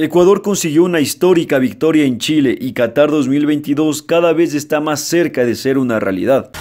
Ecuador consiguió una histórica victoria en Chile y Qatar 2022 cada vez está más cerca de ser una realidad.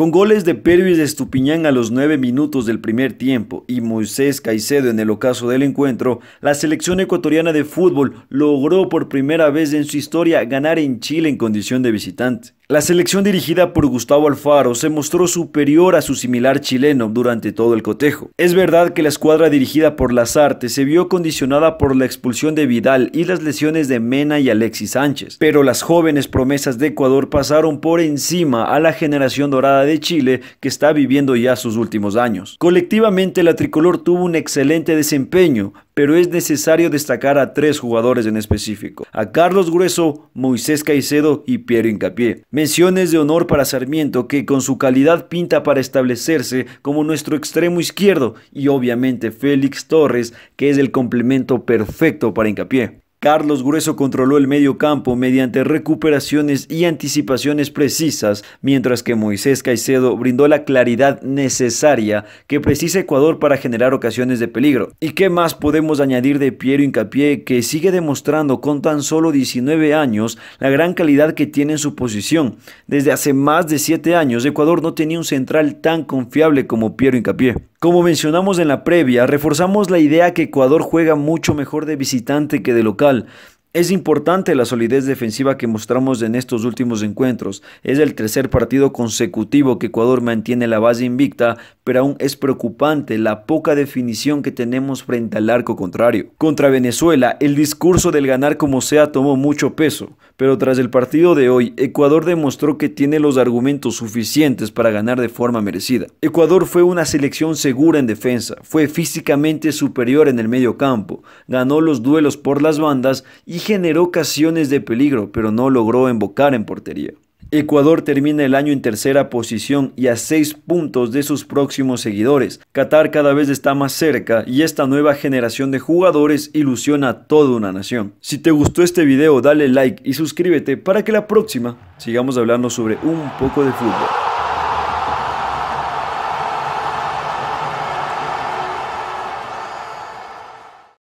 Con goles de Pervis de Estupiñán a los nueve minutos del primer tiempo y Moisés Caicedo en el ocaso del encuentro, la selección ecuatoriana de fútbol logró por primera vez en su historia ganar en Chile en condición de visitante. La selección dirigida por Gustavo Alfaro se mostró superior a su similar chileno durante todo el cotejo. Es verdad que la escuadra dirigida por Lazarte se vio condicionada por la expulsión de Vidal y las lesiones de Mena y Alexis Sánchez, pero las jóvenes promesas de Ecuador pasaron por encima a la generación dorada de Chile que está viviendo ya sus últimos años. Colectivamente la tricolor tuvo un excelente desempeño, pero es necesario destacar a tres jugadores en específico, a Carlos Grueso, Moisés Caicedo y Piero Incapié. Menciones de honor para Sarmiento, que con su calidad pinta para establecerse como nuestro extremo izquierdo, y obviamente Félix Torres, que es el complemento perfecto para Incapié. Carlos Grueso controló el medio campo mediante recuperaciones y anticipaciones precisas, mientras que Moisés Caicedo brindó la claridad necesaria que precisa Ecuador para generar ocasiones de peligro. ¿Y qué más podemos añadir de Piero Incapié, que sigue demostrando con tan solo 19 años la gran calidad que tiene en su posición? Desde hace más de 7 años, Ecuador no tenía un central tan confiable como Piero Incapié. Como mencionamos en la previa, reforzamos la idea que Ecuador juega mucho mejor de visitante que de local. Es importante la solidez defensiva que mostramos en estos últimos encuentros. Es el tercer partido consecutivo que Ecuador mantiene la base invicta, pero aún es preocupante la poca definición que tenemos frente al arco contrario. Contra Venezuela, el discurso del ganar como sea tomó mucho peso, pero tras el partido de hoy, Ecuador demostró que tiene los argumentos suficientes para ganar de forma merecida. Ecuador fue una selección segura en defensa, fue físicamente superior en el medio campo, ganó los duelos por las bandas y generó ocasiones de peligro, pero no logró embocar en portería. Ecuador termina el año en tercera posición y a seis puntos de sus próximos seguidores. Qatar cada vez está más cerca y esta nueva generación de jugadores ilusiona a toda una nación. Si te gustó este video dale like y suscríbete para que la próxima sigamos hablando sobre un poco de fútbol.